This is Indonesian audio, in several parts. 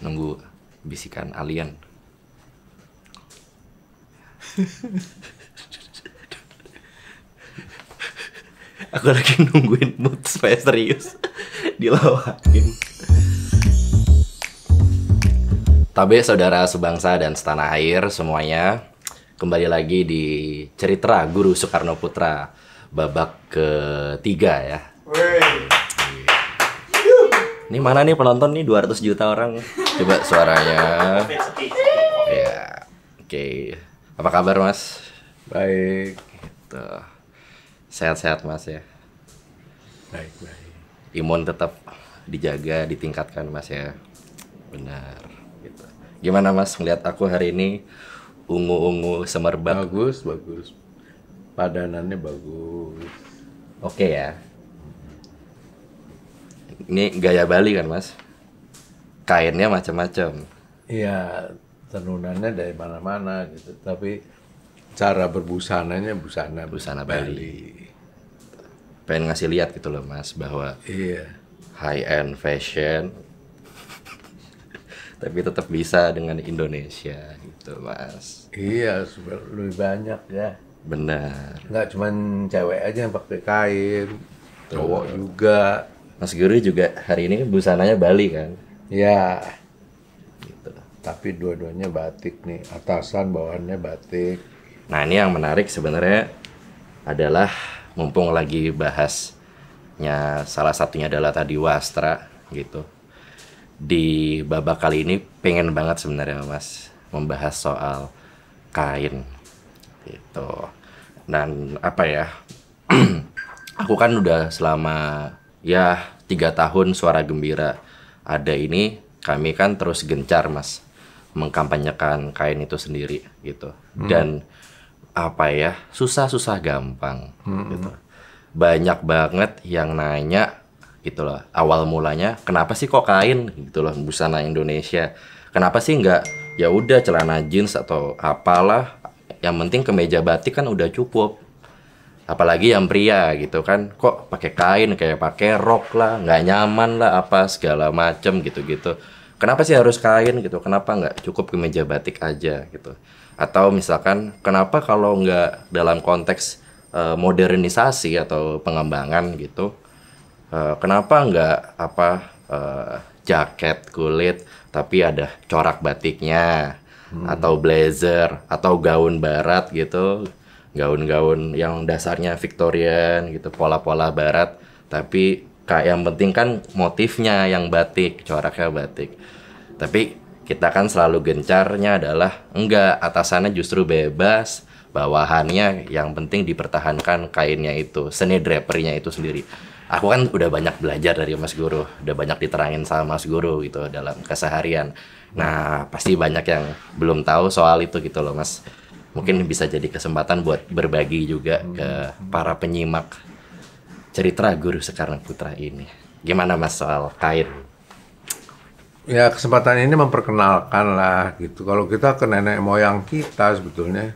nunggu bisikan alien aku lagi nungguin mood supaya serius dilawakin Tabe saudara sebangsa dan setanah air semuanya kembali lagi di cerita Guru Soekarno Putra babak ketiga ya ini mana nih penonton nih 200 juta orang. Coba suaranya. Ya. Oke. Okay. Apa kabar, Mas? Baik. Kita gitu. Sehat-sehat, Mas ya. Baik, baik. Imun tetap dijaga, ditingkatkan, Mas ya. Benar. Gitu. Gimana, Mas melihat aku hari ini ungu-ungu semerbak? Bagus, bagus. Padanannya bagus. Oke okay, ya ini gaya Bali kan mas kainnya macam-macam iya tenunannya dari mana-mana gitu tapi cara berbusananya busana busana Bali, Bali. pengen ngasih lihat gitu loh mas bahwa iya high end fashion tapi tetap bisa dengan Indonesia gitu mas iya super lebih banyak ya benar nggak cuman cewek aja yang pakai kain cowok juga Mas Guru juga hari ini busananya Bali kan? Iya. Gitu. Tapi dua-duanya batik nih, atasan bawahannya batik. Nah ini yang menarik sebenarnya adalah mumpung lagi bahasnya salah satunya adalah tadi wastra gitu. Di babak kali ini pengen banget sebenarnya mas membahas soal kain gitu. Dan apa ya? aku kan udah selama ya tiga tahun suara gembira ada ini kami kan terus gencar mas mengkampanyekan kain itu sendiri gitu hmm. dan apa ya susah susah gampang hmm. gitu banyak banget yang nanya gitu loh awal mulanya kenapa sih kok kain gitu loh busana Indonesia kenapa sih nggak ya udah celana jeans atau apalah yang penting kemeja batik kan udah cukup apalagi yang pria gitu kan kok pakai kain kayak pakai rok lah nggak nyaman lah apa segala macem gitu gitu kenapa sih harus kain gitu kenapa nggak cukup kemeja batik aja gitu atau misalkan kenapa kalau nggak dalam konteks uh, modernisasi atau pengembangan gitu uh, kenapa nggak apa uh, jaket kulit tapi ada corak batiknya hmm. atau blazer atau gaun barat gitu gaun-gaun yang dasarnya Victorian gitu, pola-pola barat, tapi kayak yang penting kan motifnya yang batik, coraknya batik. Tapi kita kan selalu gencarnya adalah enggak atasannya justru bebas bawahannya yang penting dipertahankan kainnya itu seni draperinya itu sendiri aku kan udah banyak belajar dari mas guru udah banyak diterangin sama mas guru gitu dalam keseharian nah pasti banyak yang belum tahu soal itu gitu loh mas Mungkin bisa jadi kesempatan buat berbagi juga ke para penyimak cerita Guru Sekarang Putra ini. Gimana Mas soal kain? Ya kesempatan ini memperkenalkan lah gitu. Kalau kita ke nenek moyang kita sebetulnya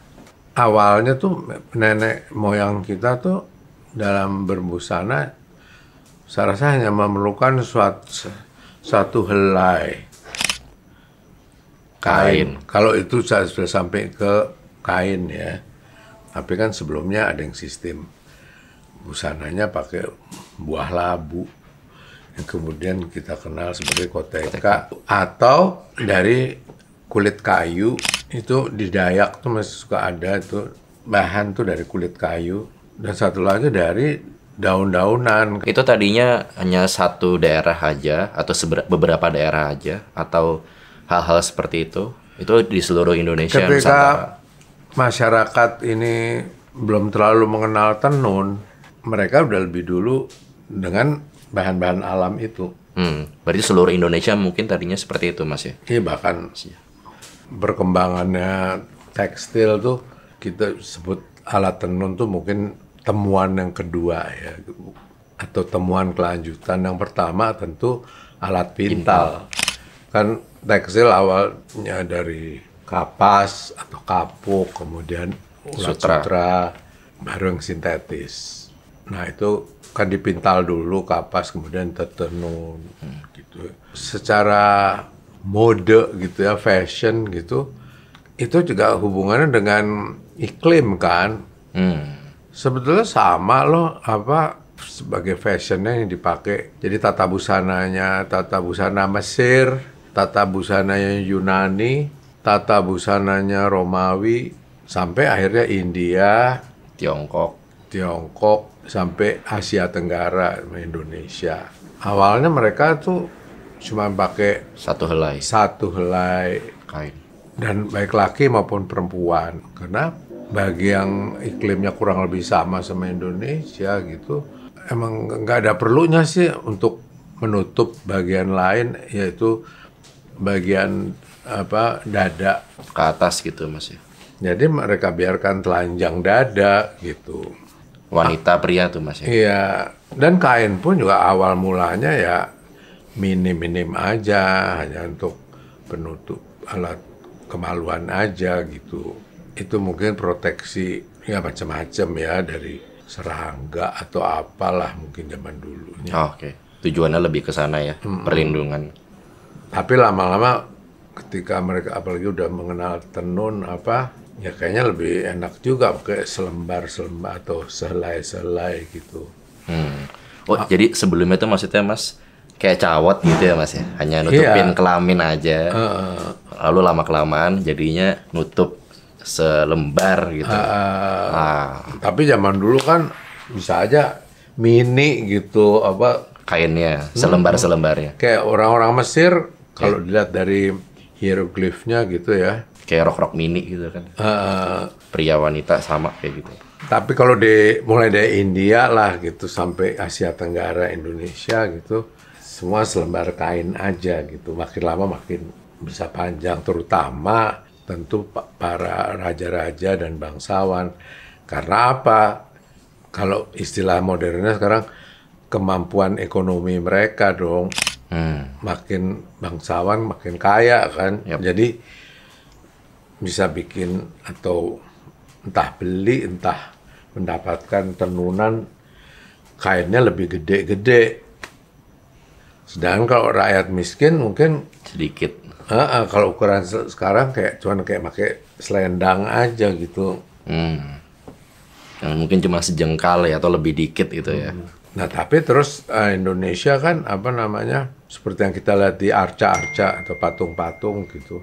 awalnya tuh nenek moyang kita tuh dalam berbusana saya rasa hanya memerlukan suatu satu helai kain. kain. Kalau itu saya sudah sampai ke kain ya. Tapi kan sebelumnya ada yang sistem busananya pakai buah labu yang kemudian kita kenal sebagai koteka, atau dari kulit kayu itu di Dayak tuh masih suka ada itu bahan tuh dari kulit kayu dan satu lagi dari daun-daunan. Itu tadinya hanya satu daerah aja atau beberapa daerah aja atau hal-hal seperti itu. Itu di seluruh Indonesia Ketika Nusantara masyarakat ini belum terlalu mengenal tenun, mereka udah lebih dulu dengan bahan-bahan alam itu. Hmm, berarti seluruh Indonesia mungkin tadinya seperti itu, Mas ya? Iya, bahkan berkembangannya iya. tekstil tuh kita sebut alat tenun tuh mungkin temuan yang kedua ya atau temuan kelanjutan yang pertama tentu alat pintal. pintal. Kan tekstil awalnya dari kapas atau kapuk, kemudian ulat sutra. sutra, baru yang sintetis. Nah itu kan dipintal dulu kapas, kemudian tertenun hmm. gitu. Secara mode gitu ya, fashion gitu, itu juga hubungannya dengan iklim kan. Hmm. Sebetulnya sama loh apa sebagai fashionnya yang dipakai. Jadi tata busananya, tata busana Mesir, tata busananya Yunani, tata busananya Romawi sampai akhirnya India, Tiongkok, Tiongkok sampai Asia Tenggara, Indonesia. Awalnya mereka tuh cuma pakai satu helai, satu helai kain. Dan baik laki maupun perempuan. Karena bagi yang iklimnya kurang lebih sama sama Indonesia gitu, emang nggak ada perlunya sih untuk menutup bagian lain yaitu bagian apa dada ke atas gitu mas ya. Jadi mereka biarkan telanjang dada gitu. Wanita pria tuh mas ya. Iya. Dan kain pun juga awal mulanya ya minim-minim aja hanya untuk penutup alat kemaluan aja gitu. Itu mungkin proteksi ya macam-macam ya dari serangga atau apalah mungkin zaman dulunya. Oh, Oke. Okay. Tujuannya lebih ke sana ya, mm perlindungan. Tapi lama-lama ketika mereka apalagi udah mengenal tenun apa ya kayaknya lebih enak juga pakai selembar selembar atau selai selai gitu hmm. oh ah. jadi sebelumnya tuh maksudnya mas kayak cawat gitu ya mas ya hanya iya. nutupin iya. kelamin aja uh, lalu lama kelamaan jadinya nutup selembar gitu uh, ah. tapi zaman dulu kan bisa aja mini gitu apa kainnya hmm. selembar selembarnya kayak orang-orang Mesir kalau iya. dilihat dari hieroglifnya gitu ya. Kayak rok-rok mini gitu kan. Uh, Pria wanita sama kayak gitu. Tapi kalau di mulai dari India lah gitu sampai Asia Tenggara, Indonesia gitu, semua selembar kain aja gitu. Makin lama makin bisa panjang, terutama tentu para raja-raja dan bangsawan. Karena apa? Kalau istilah modernnya sekarang kemampuan ekonomi mereka dong hmm. makin bangsawan makin kaya kan yep. jadi bisa bikin atau entah beli entah mendapatkan tenunan kainnya lebih gede-gede sedangkan kalau rakyat miskin mungkin sedikit uh, uh, kalau ukuran se sekarang kayak cuman kayak pakai selendang aja gitu hmm. mungkin cuma sejengkal ya atau lebih dikit gitu ya hmm Nah tapi terus uh, Indonesia kan apa namanya seperti yang kita lihat di arca-arca atau patung-patung gitu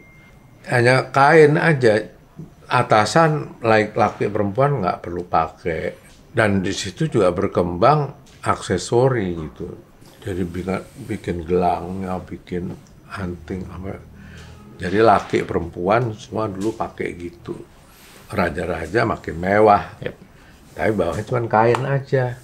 hanya kain aja atasan like laki perempuan nggak perlu pakai dan di situ juga berkembang aksesori gitu jadi bikin, bikin gelangnya bikin anting apa jadi laki perempuan semua dulu pakai gitu raja-raja makin mewah yep. tapi bawahnya cuma kain aja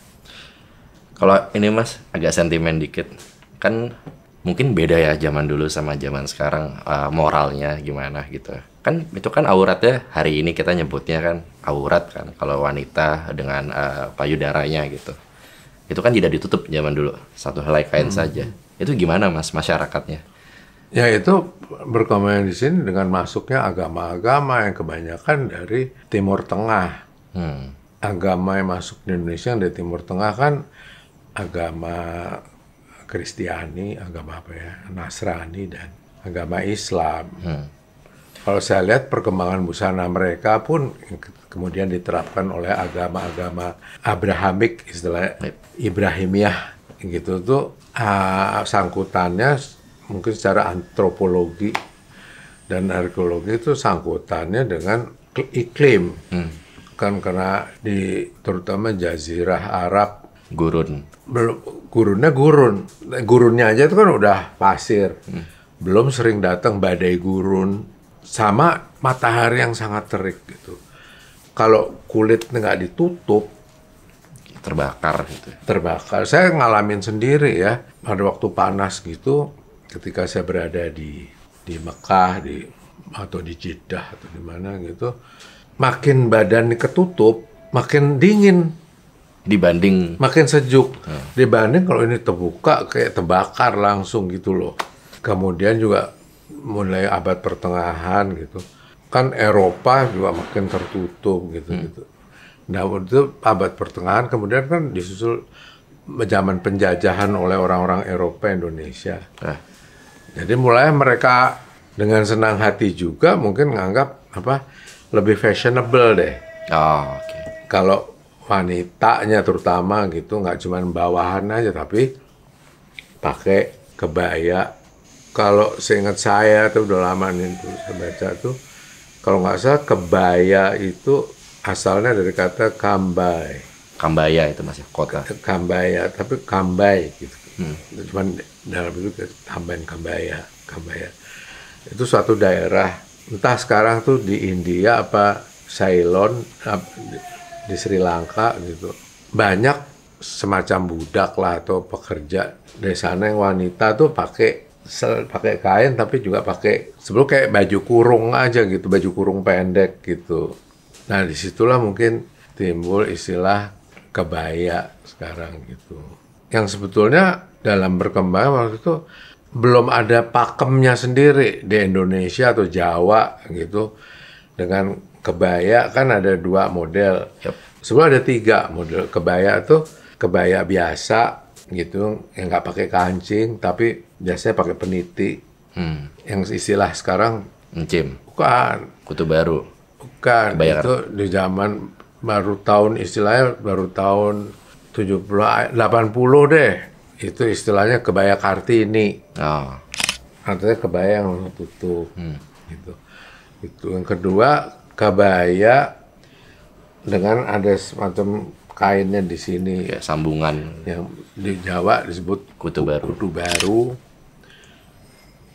kalau ini Mas agak sentimen dikit. Kan mungkin beda ya zaman dulu sama zaman sekarang uh, moralnya gimana gitu. Kan itu kan auratnya hari ini kita nyebutnya kan aurat kan kalau wanita dengan uh, payudaranya gitu. Itu kan tidak ditutup zaman dulu, satu helai kain hmm. saja. Itu gimana Mas masyarakatnya? Ya itu berkembang di sini dengan masuknya agama-agama yang kebanyakan dari Timur Tengah. Hmm. Agama yang masuk di Indonesia yang dari Timur Tengah kan agama Kristiani, agama apa ya, Nasrani dan agama Islam. Hmm. Kalau saya lihat perkembangan busana mereka pun kemudian diterapkan oleh agama-agama Abrahamik, istilah Ibrahimiyah gitu tuh ah, uh, sangkutannya mungkin secara antropologi dan arkeologi itu sangkutannya dengan iklim. Hmm. Kan karena di terutama jazirah Arab gurun gurunnya gurun eh, gurunnya aja itu kan udah pasir hmm. belum sering datang badai gurun sama matahari yang sangat terik gitu kalau kulit nggak ditutup terbakar gitu terbakar saya ngalamin sendiri ya pada waktu panas gitu ketika saya berada di di Mekah di atau di Jeddah atau di mana gitu makin badan ketutup makin dingin dibanding makin sejuk hmm. dibanding kalau ini terbuka kayak terbakar langsung gitu loh kemudian juga mulai abad pertengahan gitu kan Eropa juga makin tertutup gitu hmm. gitu nah itu abad pertengahan kemudian kan disusul zaman penjajahan oleh orang-orang Eropa Indonesia eh. jadi mulai mereka dengan senang hati juga mungkin nganggap apa lebih fashionable deh oh, okay. kalau wanitanya terutama gitu nggak cuma bawahan aja tapi pakai kebaya kalau seingat saya tuh udah lama nih tuh saya baca tuh kalau nggak salah kebaya itu asalnya dari kata kambai kambaya itu masih ya, kota kambaya tapi kambai gitu hmm. cuman dalam itu tambahin kambaya kambaya itu suatu daerah entah sekarang tuh di India apa Ceylon di Sri Lanka gitu banyak semacam budak lah atau pekerja dari sana yang wanita tuh pakai pakai kain tapi juga pakai sebelum kayak baju kurung aja gitu baju kurung pendek gitu nah disitulah mungkin timbul istilah kebaya sekarang gitu yang sebetulnya dalam berkembang waktu itu belum ada pakemnya sendiri di Indonesia atau Jawa gitu dengan kebaya kan ada dua model. Yep. Sebenarnya ada tiga model kebaya tuh kebaya biasa gitu yang nggak pakai kancing tapi biasanya pakai peniti. Hmm. Yang istilah sekarang encim. Bukan. Kutu baru. Bukan. Kebayar. itu di zaman baru tahun istilahnya baru tahun tujuh puluh eh, delapan puluh deh. Itu istilahnya kebaya Kartini. Oh. Artinya kebaya yang tutup. Hmm. Gitu. Itu yang kedua kebaya dengan ada semacam kainnya di sini ya, sambungan yang di Jawa disebut kutu baru kutu baru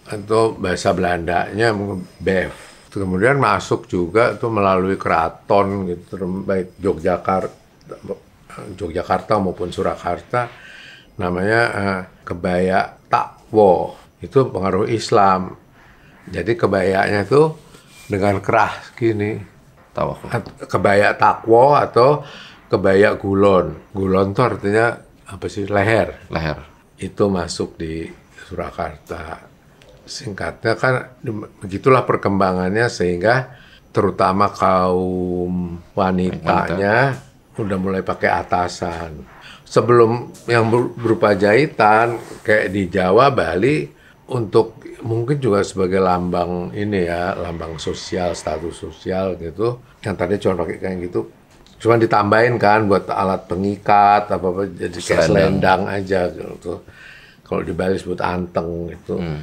atau bahasa Belandanya bev kemudian masuk juga itu melalui keraton gitu baik Yogyakarta Yogyakarta maupun Surakarta namanya eh, kebaya takwo itu pengaruh Islam jadi kebayanya itu dengan kerah gini tawakul kebaya takwo atau kebaya gulon gulon tuh artinya apa sih leher leher itu masuk di Surakarta singkatnya kan begitulah perkembangannya sehingga terutama kaum wanitanya Wanita. udah mulai pakai atasan sebelum yang berupa jahitan kayak di Jawa Bali untuk mungkin juga sebagai lambang ini ya, lambang sosial, status sosial gitu. Yang tadi cuma pakai kayak gitu, cuma ditambahin kan buat alat pengikat apa apa jadi kayak selendang aja gitu. Kalau dibalik sebut anteng gitu. Hmm.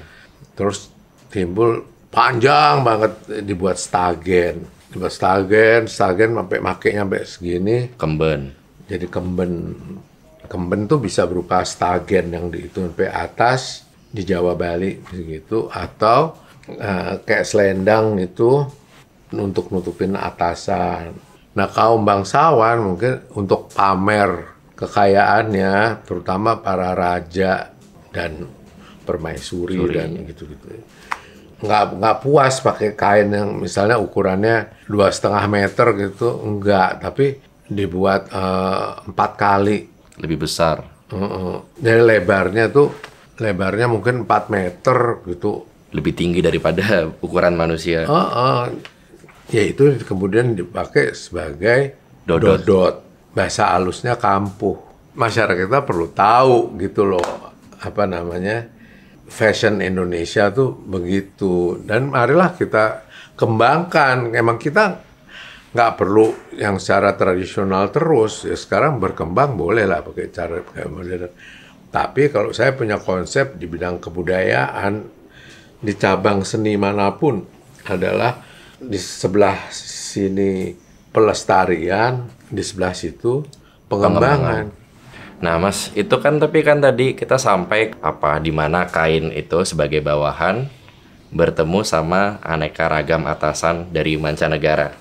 Terus timbul panjang banget dibuat stagen. Dibuat stagen, stagen sampai makainya sampai segini. Kemben. Jadi kemben. Kemben tuh bisa berupa stagen yang dihitung sampai atas, di Jawa Bali gitu atau uh, kayak selendang itu untuk nutupin atasan. Nah, kaum bangsawan mungkin untuk pamer kekayaannya, terutama para raja dan permaisuri Suri. dan gitu-gitu. Nggak, nggak puas pakai kain yang misalnya ukurannya dua setengah meter gitu, enggak. Tapi dibuat eh, empat uh, kali. Lebih besar. Uh -uh. Jadi lebarnya tuh lebarnya mungkin 4 meter gitu. Lebih tinggi daripada ukuran manusia. Uh, uh, ya itu kemudian dipakai sebagai dodot. dodot. Bahasa alusnya kampuh. Masyarakat kita perlu tahu gitu loh apa namanya fashion Indonesia tuh begitu dan marilah kita kembangkan emang kita nggak perlu yang secara tradisional terus ya sekarang berkembang boleh lah pakai cara kayak modern tapi kalau saya punya konsep di bidang kebudayaan, di cabang seni manapun adalah di sebelah sini pelestarian, di sebelah situ pengembangan. pengembangan. Nah, Mas, itu kan tapi kan tadi kita sampai apa di mana kain itu sebagai bawahan bertemu sama aneka ragam atasan dari mancanegara.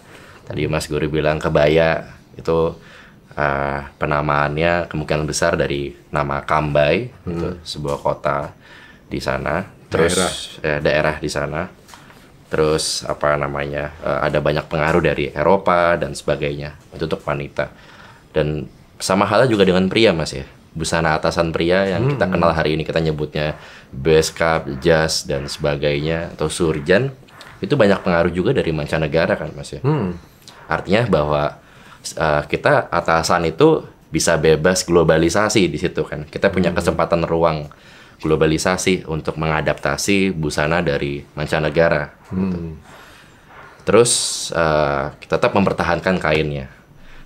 Tadi Mas Guru bilang kebaya itu uh, penamaannya kemungkinan besar dari nama Kambai hmm. itu sebuah kota di sana terus daerah, eh, daerah di sana terus apa namanya uh, ada banyak pengaruh dari Eropa dan sebagainya itu untuk wanita dan sama halnya juga dengan pria mas ya busana atasan pria yang hmm. kita kenal hari ini kita nyebutnya base cap, jas dan sebagainya atau surjan itu banyak pengaruh juga dari mancanegara kan mas ya. Hmm. Artinya bahwa uh, kita atasan itu bisa bebas globalisasi di situ kan. Kita punya hmm. kesempatan ruang globalisasi untuk mengadaptasi busana dari mancanegara. Gitu. Hmm. Gitu. Terus uh, tetap mempertahankan kainnya.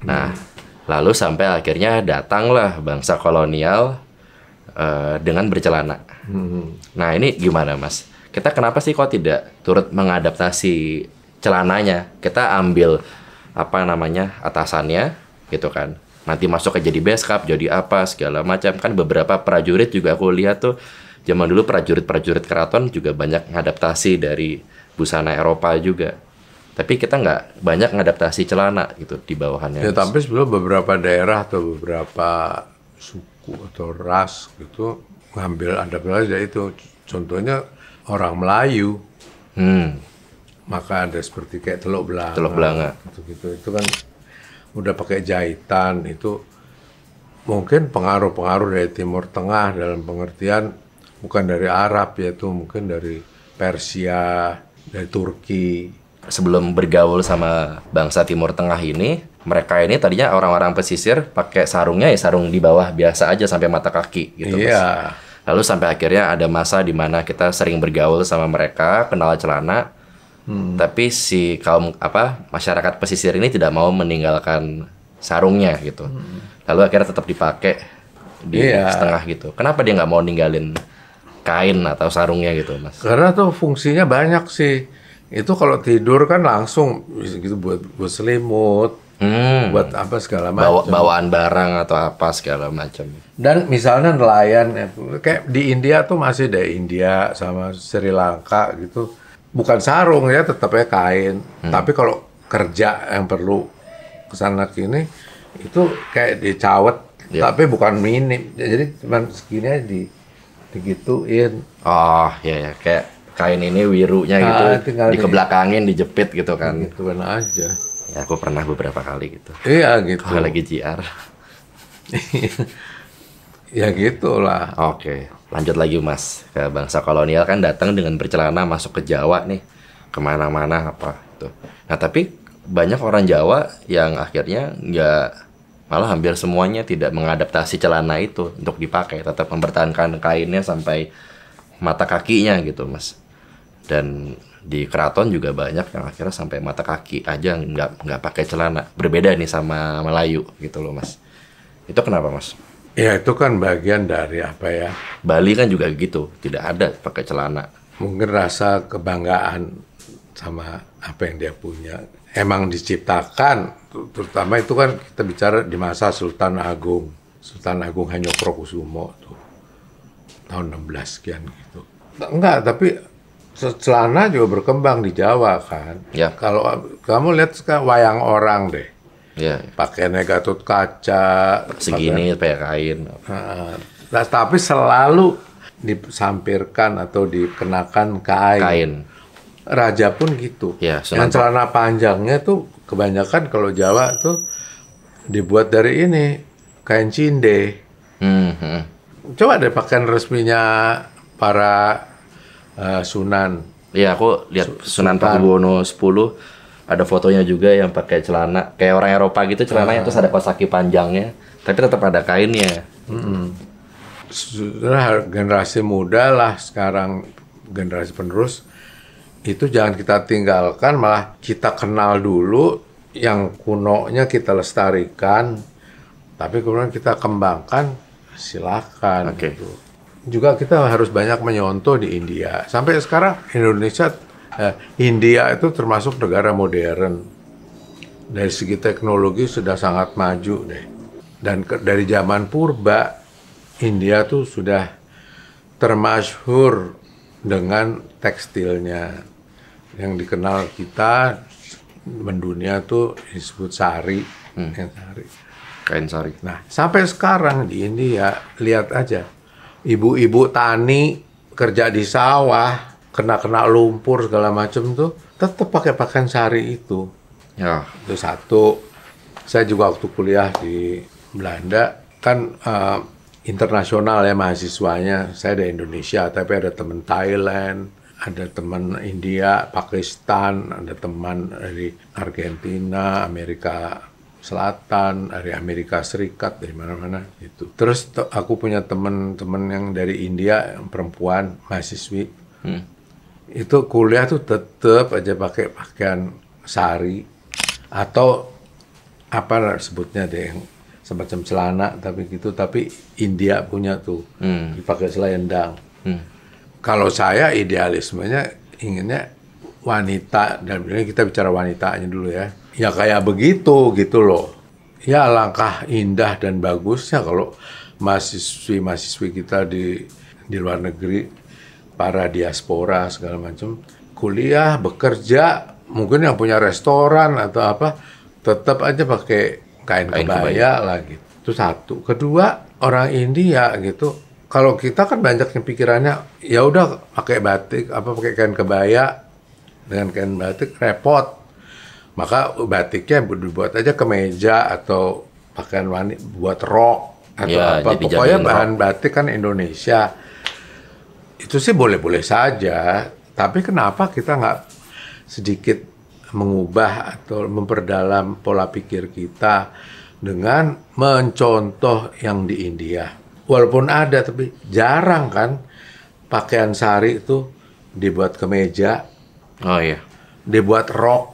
Nah, hmm. lalu sampai akhirnya datanglah bangsa kolonial uh, dengan bercelana. Hmm. Nah, ini gimana, Mas? Kita kenapa sih kok tidak turut mengadaptasi celananya? Kita ambil apa namanya atasannya gitu kan nanti masuk ke jadi beskap jadi apa segala macam kan beberapa prajurit juga aku lihat tuh zaman dulu prajurit-prajurit keraton juga banyak mengadaptasi dari busana Eropa juga tapi kita nggak banyak mengadaptasi celana gitu di bawahannya ya tapi sebelum beberapa daerah atau beberapa suku atau ras gitu ngambil adaptasi ya itu contohnya orang Melayu hmm maka ada seperti kayak teluk belanga. Teluk belanga. Gitu-gitu itu kan udah pakai jahitan itu mungkin pengaruh-pengaruh dari Timur Tengah dalam pengertian bukan dari Arab yaitu mungkin dari Persia, dari Turki. Sebelum bergaul sama bangsa Timur Tengah ini, mereka ini tadinya orang-orang pesisir pakai sarungnya ya sarung di bawah biasa aja sampai mata kaki gitu. Iya. Lalu sampai akhirnya ada masa di mana kita sering bergaul sama mereka, kenal celana, Hmm. Tapi si kaum apa masyarakat pesisir ini tidak mau meninggalkan sarungnya gitu. Hmm. Lalu akhirnya tetap dipakai di yeah. setengah gitu. Kenapa dia nggak mau ninggalin kain atau sarungnya gitu, Mas? Karena tuh fungsinya banyak sih. Itu kalau tidur kan langsung gitu buat buat selimut, hmm. buat apa segala macam. Bawa, bawaan barang atau apa segala macam. Dan misalnya nelayan kayak di India tuh masih ada India sama Sri Lanka gitu bukan sarung ya tetapnya kain hmm. tapi kalau kerja yang perlu kesana kini itu kayak dicawet yeah. tapi bukan minim jadi cuma segini aja di digituin oh ya ya kayak kain ini wirunya nah, gitu dikebelakangin di... dijepit gitu kan gitu benar aja ya aku pernah beberapa kali gitu iya gitu kalau lagi JR, ya gitulah oke okay lanjut lagi mas ke bangsa kolonial kan datang dengan bercelana masuk ke Jawa nih kemana-mana apa itu nah tapi banyak orang Jawa yang akhirnya nggak malah hampir semuanya tidak mengadaptasi celana itu untuk dipakai tetap mempertahankan kainnya sampai mata kakinya gitu mas dan di keraton juga banyak yang akhirnya sampai mata kaki aja nggak nggak pakai celana berbeda nih sama Melayu gitu loh mas itu kenapa mas Ya itu kan bagian dari apa ya? Bali kan juga gitu, tidak ada pakai celana. Mungkin rasa kebanggaan sama apa yang dia punya. Emang diciptakan, terutama itu kan kita bicara di masa Sultan Agung. Sultan Agung hanya Prokusumo tuh. Tahun 16 sekian gitu. Enggak, tapi celana juga berkembang di Jawa kan. Ya. Kalau kamu lihat sekarang wayang orang deh Yeah. pakainya Gatot Kaca. Segini pakai kain. nah, tapi selalu disampirkan atau dikenakan kain. Kain. Raja pun gitu. Ya, Dan celana panjangnya tuh kebanyakan kalau Jawa tuh dibuat dari ini kain cinde. hmm. hmm. Coba deh pakaian resminya para uh, Sunan. Iya, aku lihat Sunan Pakubuwono 10 ada fotonya juga yang pakai celana kayak orang Eropa gitu celananya uh. terus ada kosaki panjangnya tapi tetap ada kainnya mm Sudah generasi muda lah sekarang generasi penerus itu jangan kita tinggalkan malah kita kenal dulu yang kuno nya kita lestarikan tapi kemudian kita kembangkan silakan okay. gitu. juga kita harus banyak menyontoh di India sampai sekarang Indonesia Eh, India itu termasuk negara modern. Dari segi teknologi sudah sangat maju deh. Dan ke, dari zaman purba, India tuh sudah termasyhur dengan tekstilnya. Yang dikenal kita mendunia tuh disebut sari. Hmm. Kain sari. Kain sari. Nah, sampai sekarang di India, lihat aja. Ibu-ibu tani kerja di sawah, kena-kena lumpur segala macam tuh tetap pakai pakaian sari itu ya itu satu saya juga waktu kuliah di Belanda kan uh, internasional ya mahasiswanya saya dari Indonesia tapi ada teman Thailand ada teman India, Pakistan, ada teman dari Argentina, Amerika Selatan, dari Amerika Serikat, dari mana-mana itu. Terus aku punya teman-teman yang dari India, perempuan, mahasiswi. Hmm itu kuliah tuh tetep aja pakai pakaian sari atau apa sebutnya deh semacam celana tapi gitu tapi India punya tuh hmm. dipakai selendang. Hmm. Kalau saya idealismenya inginnya wanita dan kita bicara wanitanya dulu ya. Ya kayak begitu gitu loh. Ya langkah indah dan bagusnya kalau mahasiswi-mahasiswi kita di di luar negeri para diaspora segala macam kuliah bekerja mungkin yang punya restoran atau apa tetap aja pakai kain, kain kebaya, kebaya lah gitu itu satu kedua orang India gitu kalau kita kan banyak yang pikirannya ya udah pakai batik apa pakai kain kebaya dengan kain batik repot maka batiknya dibuat aja kemeja atau pakaian wanita buat rok atau ya, apa pokoknya bahan rock. batik kan Indonesia itu sih boleh-boleh saja, tapi kenapa kita nggak sedikit mengubah atau memperdalam pola pikir kita dengan mencontoh yang di India. Walaupun ada, tapi jarang kan pakaian sari itu dibuat kemeja. Oh iya. Dibuat rok.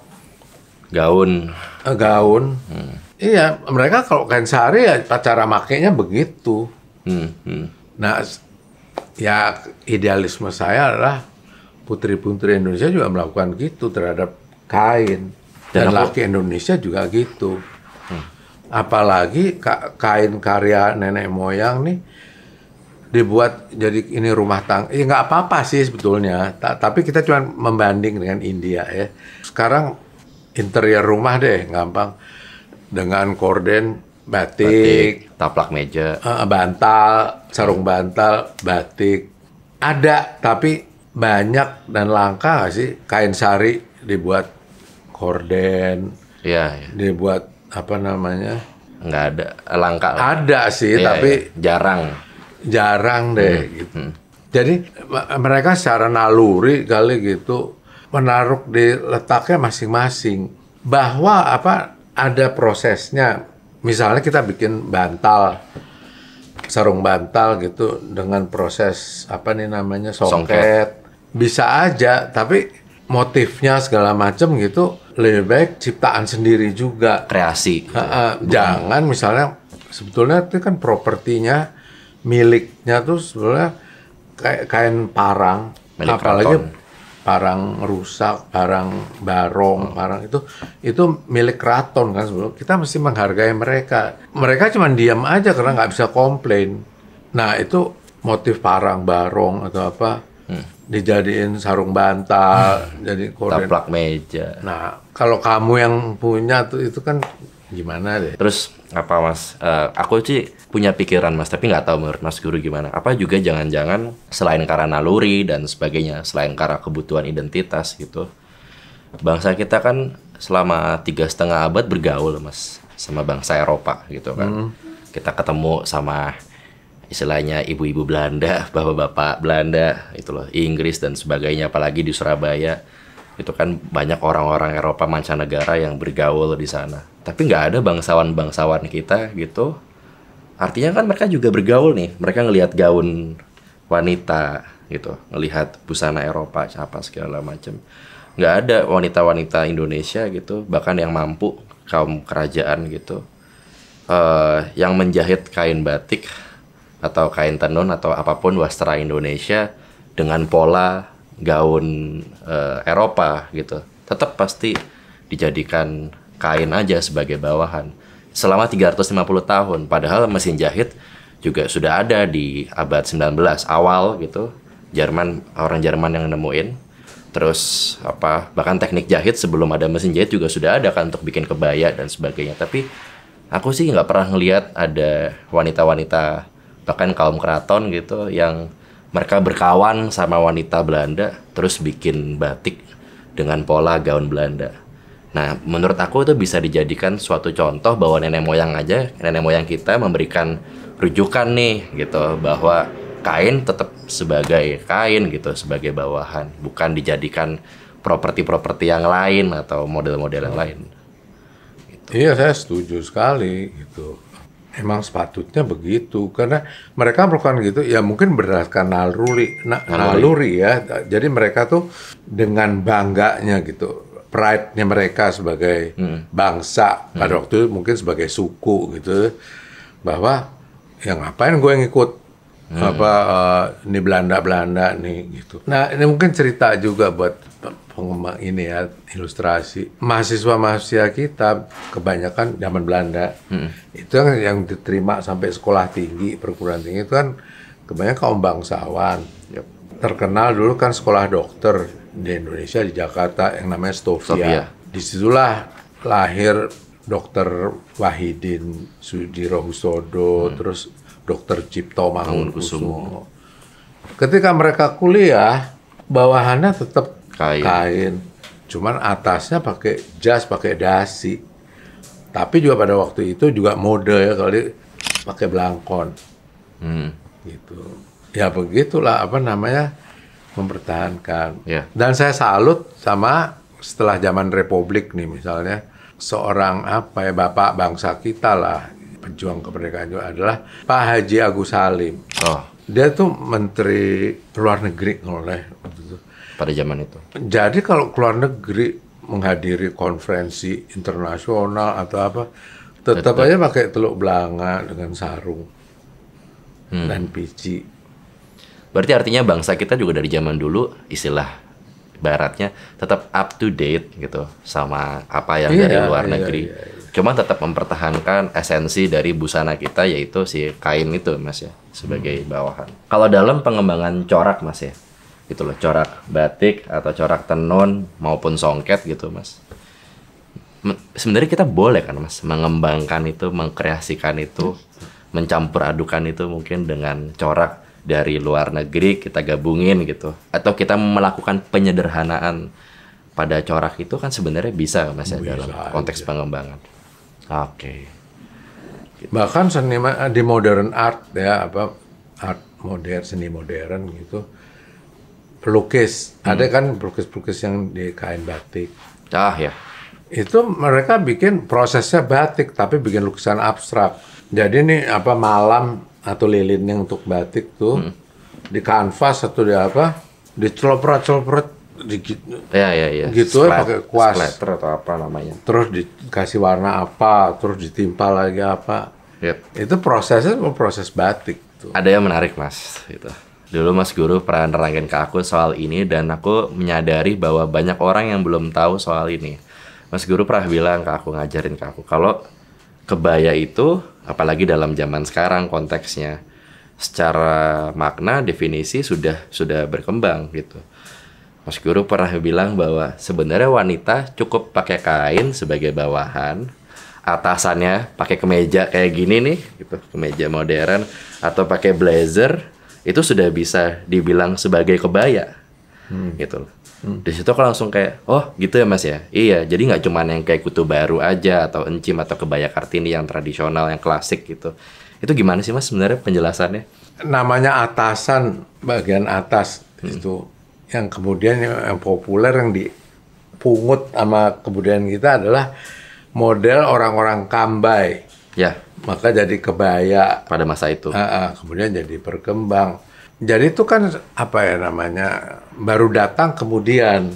Gaun. Eh, gaun. Hmm. Iya, mereka kalau kain sari ya cara makainya begitu. Hmm, hmm. Nah, ya idealisme saya adalah putri-putri Indonesia juga melakukan gitu terhadap kain dan, laki Indonesia juga gitu. Apalagi kain karya nenek moyang nih dibuat jadi ini rumah tangga. Ya nggak apa-apa sih sebetulnya. Ta tapi kita cuma membanding dengan India ya. Sekarang interior rumah deh gampang dengan korden batik, batik taplak meja, uh, bantal, sarung bantal, batik. Ada tapi banyak dan langka gak sih kain sari dibuat korden, ya, ya. dibuat apa namanya? Nggak ada langka. Ada sih ya, tapi ya. jarang. Jarang deh hmm. gitu. Hmm. Jadi mereka secara naluri kali gitu menaruh di letaknya masing-masing bahwa apa ada prosesnya misalnya kita bikin bantal sarung bantal gitu dengan proses apa nih namanya songket, songket. bisa aja tapi motifnya segala macam gitu lebih baik ciptaan sendiri juga kreasi uh, jangan misalnya sebetulnya itu kan propertinya miliknya tuh sebetulnya kayak kain parang milik apalagi barang rusak, barang barong, barang itu itu milik keraton kan sebelum kita mesti menghargai mereka. Mereka cuma diam aja karena nggak bisa komplain. Nah itu motif parang barong atau apa hmm. dijadiin sarung bantal, hmm. jadi Taplak meja. Nah kalau kamu yang punya tuh itu kan gimana deh? Terus apa mas? Uh, aku sih punya pikiran mas tapi nggak tahu menurut mas guru gimana apa juga jangan-jangan selain karena naluri dan sebagainya selain karena kebutuhan identitas gitu bangsa kita kan selama tiga setengah abad bergaul mas sama bangsa Eropa gitu kan hmm. kita ketemu sama istilahnya ibu-ibu Belanda bapak-bapak Belanda itu loh Inggris dan sebagainya apalagi di Surabaya itu kan banyak orang-orang Eropa mancanegara yang bergaul di sana tapi nggak ada bangsawan-bangsawan kita gitu artinya kan mereka juga bergaul nih mereka ngelihat gaun wanita gitu ngelihat busana Eropa apa segala macam nggak ada wanita-wanita Indonesia gitu bahkan yang mampu kaum kerajaan gitu uh, yang menjahit kain batik atau kain tenun atau apapun wastra Indonesia dengan pola gaun uh, Eropa gitu tetap pasti dijadikan kain aja sebagai bawahan selama 350 tahun. Padahal mesin jahit juga sudah ada di abad 19 awal gitu. Jerman orang Jerman yang nemuin. Terus apa bahkan teknik jahit sebelum ada mesin jahit juga sudah ada kan untuk bikin kebaya dan sebagainya. Tapi aku sih nggak pernah ngelihat ada wanita-wanita bahkan kaum keraton gitu yang mereka berkawan sama wanita Belanda terus bikin batik dengan pola gaun Belanda Nah, menurut aku itu bisa dijadikan suatu contoh bahwa nenek moyang aja, nenek moyang kita memberikan rujukan nih gitu bahwa kain tetap sebagai kain gitu, sebagai bawahan, bukan dijadikan properti-properti yang lain atau model-model yang lain. Gitu. Iya, saya setuju sekali gitu. Emang sepatutnya begitu karena mereka melakukan gitu ya mungkin berdasarkan naluri, na naluri. naluri ya. Jadi mereka tuh dengan bangganya gitu pride-nya mereka sebagai hmm. bangsa hmm. pada waktu itu mungkin sebagai suku gitu bahwa ya yang ngapain gue ngikut hmm. apa uh, ini Belanda Belanda nih gitu. Nah ini mungkin cerita juga buat pengembang ini ya ilustrasi mahasiswa mahasiswa kita kebanyakan zaman Belanda hmm. itu yang yang diterima sampai sekolah tinggi perguruan tinggi itu kan kebanyakan kaum bangsawan terkenal dulu kan sekolah dokter di Indonesia di Jakarta yang namanya Stovia. Di Disitulah lahir dokter Wahidin Sudirohusodo, hmm. terus dokter Cipto Mangunkusumo. Ketika mereka kuliah, bawahannya tetap kain. kain. Cuman atasnya pakai jas, pakai dasi. Tapi juga pada waktu itu juga mode ya kali pakai belangkon. Hmm. Gitu ya begitulah apa namanya mempertahankan. Ya. Dan saya salut sama setelah zaman Republik nih misalnya seorang apa ya bapak bangsa kita lah pejuang kemerdekaan itu adalah Pak Haji Agus Salim. Oh. Dia tuh menteri luar negeri oleh ya, pada zaman itu. Jadi kalau keluar negeri menghadiri konferensi internasional atau apa tetap aja pakai teluk belanga dengan sarung hmm. dan pici Berarti artinya bangsa kita juga dari zaman dulu istilah baratnya tetap up to date gitu sama apa yang yeah, dari iya, luar yeah, negeri. Yeah, yeah, yeah. Cuman tetap mempertahankan esensi dari busana kita yaitu si kain itu Mas ya sebagai hmm. bawahan. Kalau dalam pengembangan corak Mas ya. Gitu loh, corak batik atau corak tenun maupun songket gitu Mas. Sebenarnya kita boleh kan Mas mengembangkan itu, mengkreasikan itu, hmm. mencampur adukan itu mungkin dengan corak dari luar negeri kita gabungin gitu atau kita melakukan penyederhanaan pada corak itu kan sebenarnya bisa mas ya dalam konteks aja. pengembangan. Oke. Okay. Bahkan seni di modern art ya apa art modern seni modern gitu pelukis hmm. ada kan pelukis-pelukis yang di kain batik. Ah ya. Itu mereka bikin prosesnya batik tapi bikin lukisan abstrak. Jadi ini apa malam atau lilinnya untuk batik tuh hmm. di kanvas atau di apa dicelopret-celopret di gitu ya ya ya gitu ya pakai kuas atau apa namanya terus dikasih warna apa terus ditimpa lagi apa yep. itu prosesnya proses batik tuh. ada yang menarik mas itu dulu mas guru pernah nerangin ke aku soal ini dan aku menyadari bahwa banyak orang yang belum tahu soal ini mas guru pernah bilang ke aku ngajarin ke aku kalau kebaya itu apalagi dalam zaman sekarang konteksnya secara makna definisi sudah sudah berkembang gitu. Mas Guru pernah bilang bahwa sebenarnya wanita cukup pakai kain sebagai bawahan, atasannya pakai kemeja kayak gini nih, gitu, kemeja modern atau pakai blazer itu sudah bisa dibilang sebagai kebaya. Hmm. Gitu Hmm. Di situ aku langsung kayak, oh gitu ya mas ya? Iya, jadi nggak cuma yang kayak kutu baru aja, atau encim, atau kebaya kartini yang tradisional, yang klasik gitu. Itu gimana sih mas sebenarnya penjelasannya? Namanya atasan, bagian atas hmm. itu yang kemudian yang populer yang dipungut sama kebudayaan kita adalah model orang-orang kambai. Ya. Maka jadi kebaya. Pada masa itu. Uh, uh, kemudian jadi berkembang jadi itu kan apa ya namanya baru datang kemudian.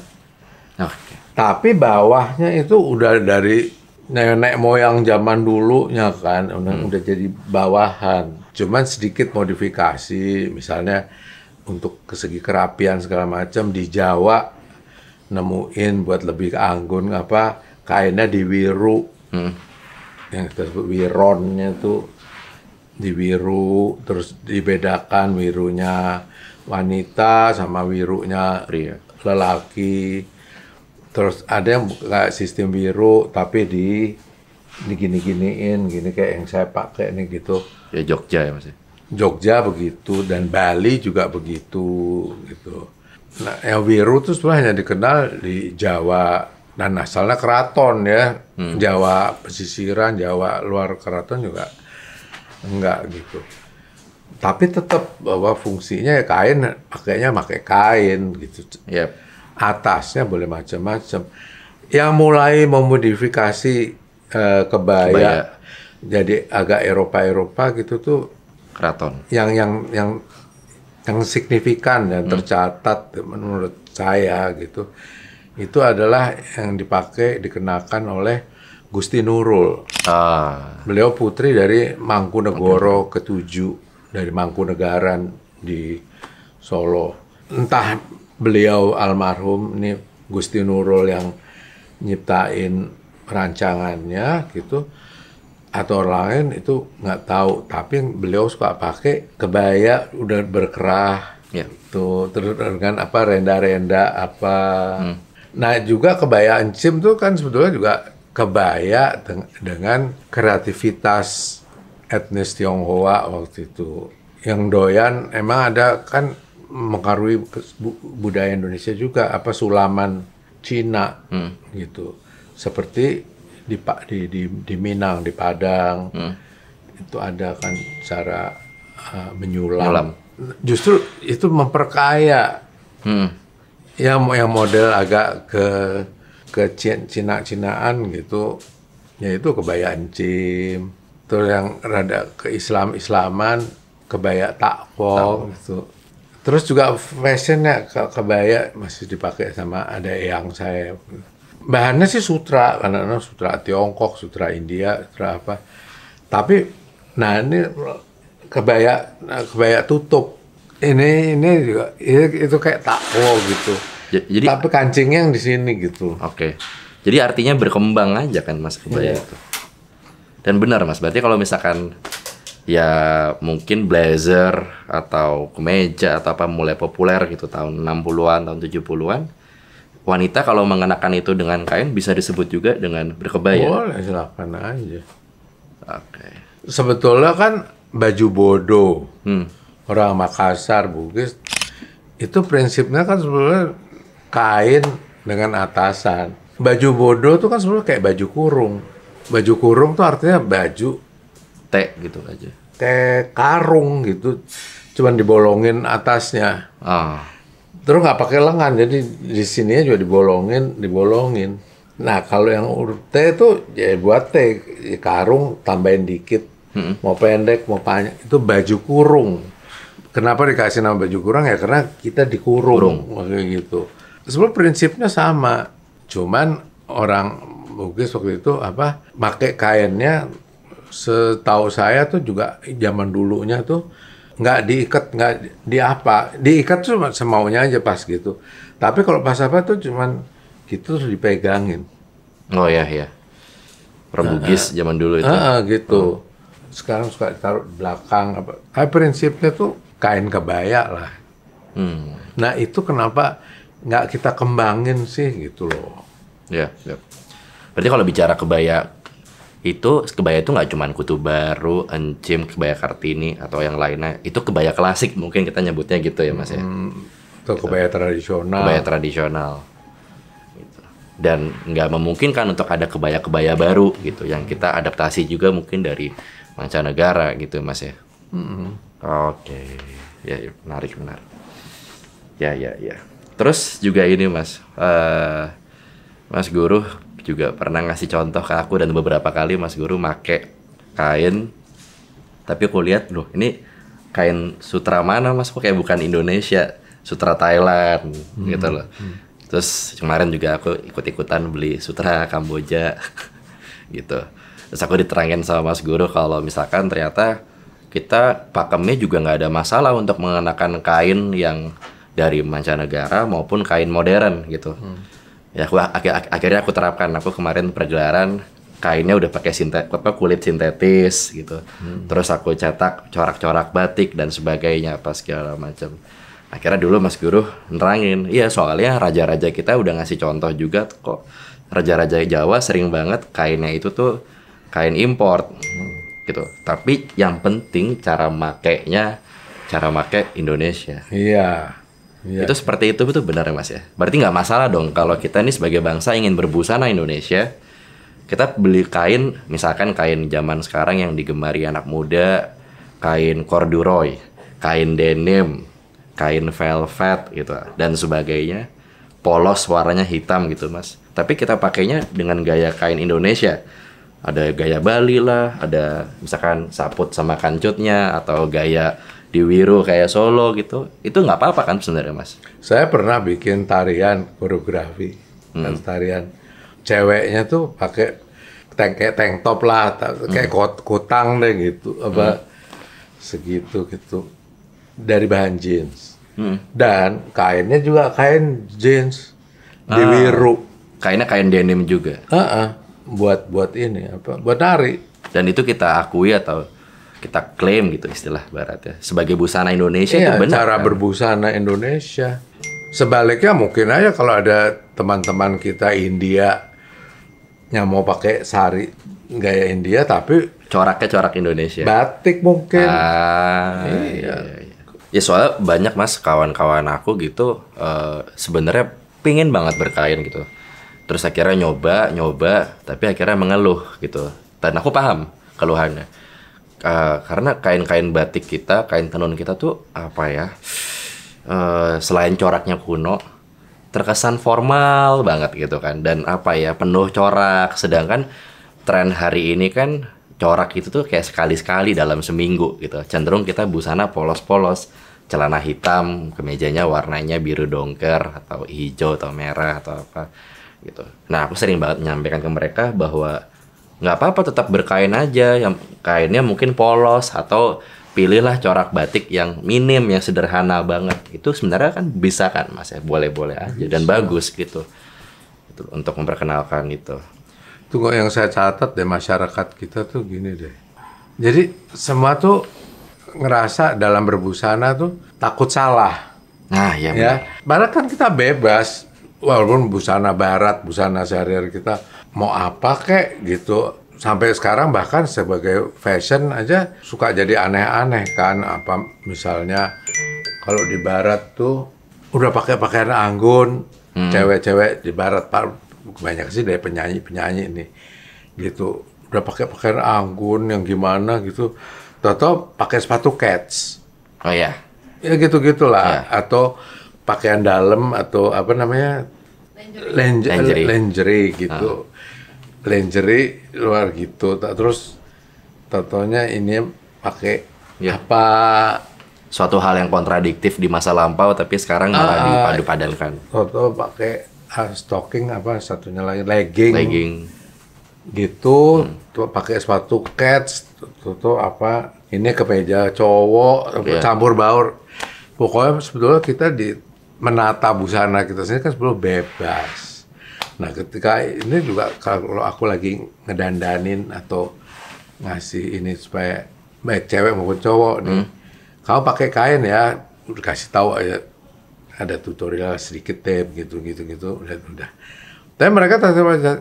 Nah, tapi bawahnya itu udah dari nenek moyang zaman dulunya kan udah, hmm. udah jadi bawahan. Cuman sedikit modifikasi misalnya untuk ke segi kerapian segala macam di Jawa nemuin buat lebih anggun apa kainnya di wiru. Hmm. Yang kita wironnya tuh di wiru terus dibedakan wirunya wanita sama wirunya pria lelaki terus ada yang kayak sistem wiru tapi di gini giniin gini kayak yang saya pakai nih gitu ya Jogja ya masih ya? Jogja begitu dan Bali juga begitu gitu nah yang wiru tuh sebenarnya hanya dikenal di Jawa dan asalnya keraton ya hmm. Jawa pesisiran Jawa luar keraton juga enggak gitu tapi tetap bahwa fungsinya ya kain pakainya pakai kain gitu yep. atasnya boleh macam-macam yang mulai memodifikasi uh, kebaya, kebaya jadi agak Eropa-Eropa gitu tuh keraton yang yang yang yang signifikan yang hmm. tercatat menurut saya gitu itu adalah yang dipakai dikenakan oleh Gusti Nurul. Ah. Beliau putri dari Mangkunegoro okay. ketujuh dari Mangkunegaran di Solo. Entah beliau almarhum ini Gusti Nurul yang nyiptain rancangannya gitu atau lain itu nggak tahu tapi beliau suka pakai kebaya udah berkerah ya. tuh gitu. terus dengan apa renda-renda apa hmm. nah juga kebaya encim tuh kan sebetulnya juga kebaya dengan kreativitas etnis Tionghoa waktu itu. Yang doyan emang ada kan mengaruhi budaya Indonesia juga apa sulaman Cina hmm. gitu. Seperti di, di di di Minang, di Padang. Hmm. Itu ada kan cara uh, menyulam. Malam. Justru itu memperkaya. Hmm. Yang yang model agak ke kecina-cinaan gitu yaitu kebaya encim terus yang rada keislam-islaman kebaya takpol gitu terus juga fashionnya ke kebaya masih dipakai sama ada yang saya bahannya sih sutra karena sutra Tiongkok sutra India sutra apa tapi nah ini kebaya kebaya tutup ini ini juga itu, kayak takwo gitu jadi tapi kancingnya yang di sini gitu. Oke. Okay. Jadi artinya berkembang aja kan Mas kebaya yeah. itu. Dan benar Mas, berarti kalau misalkan ya mungkin blazer atau kemeja atau apa mulai populer gitu tahun 60-an, tahun 70-an. Wanita kalau mengenakan itu dengan kain bisa disebut juga dengan berkebaya. Boleh, silakan aja. Oke. Okay. Sebetulnya kan baju bodoh. Hmm. Orang Makassar, Bugis itu prinsipnya kan sebenarnya kain dengan atasan. Baju bodoh tuh kan sebenarnya kayak baju kurung. Baju kurung tuh artinya baju T gitu aja. T karung gitu. Cuman dibolongin atasnya. Ah. Terus nggak pakai lengan, jadi di sini juga dibolongin, dibolongin. Nah kalau yang T itu ya buat T ya karung tambahin dikit, hmm. mau pendek mau panjang itu baju kurung. Kenapa dikasih nama baju kurung ya karena kita dikurung, kayak gitu sebenarnya prinsipnya sama, cuman orang Bugis waktu itu apa pakai kainnya setahu saya tuh juga zaman dulunya tuh nggak diikat nggak di apa diikat tuh semaunya aja pas gitu tapi kalau pas apa tuh cuman gitu terus dipegangin oh ya ya orang Bugis zaman dulu itu uh, uh, gitu hmm. sekarang suka ditaruh belakang apa tapi prinsipnya tuh kain kebaya lah hmm. nah itu kenapa nggak kita kembangin sih gitu loh. Ya, ya. Berarti kalau bicara kebaya itu kebaya itu nggak cuma kutu baru, encim, kebaya kartini atau yang lainnya. Itu kebaya klasik mungkin kita nyebutnya gitu ya mas ya. Hmm, itu gitu. kebaya tradisional. Kebaya tradisional. Gitu. Dan nggak memungkinkan untuk ada kebaya-kebaya baru gitu yang kita adaptasi juga mungkin dari mancanegara gitu mas ya. Mm -hmm. Oke, okay. Ya, ya menarik menarik. Ya ya ya. Terus juga ini mas, uh, mas guru juga pernah ngasih contoh ke aku dan beberapa kali mas guru make kain. Tapi aku lihat loh ini kain sutra mana mas kok kayak bukan Indonesia, sutra Thailand hmm. gitu loh. Hmm. Terus kemarin juga aku ikut-ikutan beli sutra Kamboja gitu. Terus aku diterangin sama mas guru kalau misalkan ternyata kita pakemnya juga nggak ada masalah untuk mengenakan kain yang dari mancanegara maupun kain modern gitu. Hmm. Ya aku ak akhirnya aku terapkan. Aku kemarin pergelaran kainnya udah pakai sintet apa kulit sintetis gitu. Hmm. Terus aku cetak corak-corak batik dan sebagainya apa segala macam. Akhirnya dulu Mas Guru nerangin, iya soalnya raja-raja kita udah ngasih contoh juga kok. Raja-raja Jawa sering banget kainnya itu tuh kain import gitu. Tapi yang penting cara makainya cara make Indonesia. Iya. Yeah. Itu seperti itu betul benar ya Mas ya. Berarti nggak masalah dong kalau kita ini sebagai bangsa ingin berbusana Indonesia, kita beli kain misalkan kain zaman sekarang yang digemari anak muda, kain corduroy, kain denim, kain velvet gitu dan sebagainya. Polos warnanya hitam gitu Mas. Tapi kita pakainya dengan gaya kain Indonesia. Ada gaya Bali lah, ada misalkan saput sama kancutnya atau gaya di Wiro kayak Solo gitu itu nggak apa-apa kan sebenarnya mas saya pernah bikin tarian koreografi hmm. tarian ceweknya tuh pakai tank kayak tank top lah kayak hmm. kotang deh gitu apa hmm. segitu gitu dari bahan jeans hmm. dan kainnya juga kain jeans ah. di Wiro kainnya kain denim juga uh -uh. buat buat ini apa buat tari dan itu kita akui atau kita klaim gitu istilah barat ya sebagai busana Indonesia iya, itu benar cara kan? berbusana Indonesia sebaliknya mungkin aja kalau ada teman-teman kita India yang mau pakai sari gaya India tapi coraknya corak Indonesia batik mungkin ah, iya. iya, iya. iya. ya soalnya banyak mas kawan-kawan aku gitu uh, sebenarnya pingin banget berkain gitu terus akhirnya nyoba nyoba tapi akhirnya mengeluh gitu dan aku paham keluhannya Eh, karena kain-kain batik kita, kain tenun kita tuh apa ya? Uh, selain coraknya kuno, terkesan formal banget gitu kan dan apa ya penuh corak. Sedangkan tren hari ini kan corak itu tuh kayak sekali-sekali dalam seminggu gitu. Cenderung kita busana polos-polos, celana hitam, kemejanya warnanya biru dongker atau hijau atau merah atau apa gitu. Nah, aku sering banget menyampaikan ke mereka bahwa nggak apa-apa tetap berkain aja yang kainnya mungkin polos atau pilihlah corak batik yang minim yang sederhana banget itu sebenarnya kan bisa kan mas ya boleh-boleh aja bisa. dan bagus gitu itu untuk memperkenalkan itu itu kok yang saya catat deh masyarakat kita tuh gini deh jadi semua tuh ngerasa dalam berbusana tuh takut salah nah iya ya, ya. barat kan kita bebas walaupun busana barat busana sehari-hari kita mau apa kek gitu sampai sekarang bahkan sebagai fashion aja suka jadi aneh-aneh kan apa misalnya kalau di barat tuh udah pakai pakaian anggun hmm. cewek-cewek di barat pak banyak sih dari penyanyi-penyanyi ini gitu udah pakai pakaian anggun yang gimana gitu Toto pakai sepatu cats oh iya. ya ya gitu gitulah yeah. atau pakaian dalam atau apa namanya lingerie, lingerie, lingerie gitu uh lingerie luar gitu tak terus tatonya ini pakai ya. apa suatu hal yang kontradiktif di masa lampau tapi sekarang malah uh, dipadu-padankan. foto pakai uh, stocking apa satunya lagi legging. Legging. Gitu, hmm. pakai sepatu cats, tuh apa ini ke meja cowok yeah. campur baur. Pokoknya sebetulnya kita di menata busana kita sendiri kan sebelum bebas Nah, ketika ini juga kalau aku lagi ngedandanin atau ngasih ini supaya baik cewek maupun cowok nih, hmm. kamu pakai kain ya, udah kasih tahu aja ada tutorial sedikit deh, gitu gitu gitu, udah udah. Tapi mereka tanya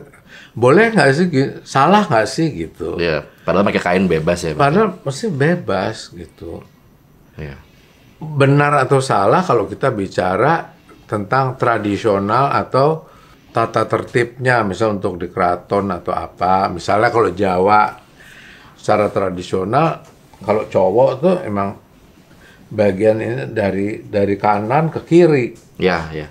boleh nggak sih, salah nggak sih gitu? Iya, padahal pakai kain bebas ya. Padahal mesti bebas gitu. Iya. Benar atau salah kalau kita bicara tentang tradisional atau tata tertibnya misal untuk di keraton atau apa misalnya kalau Jawa secara tradisional kalau cowok tuh emang bagian ini dari dari kanan ke kiri ya ya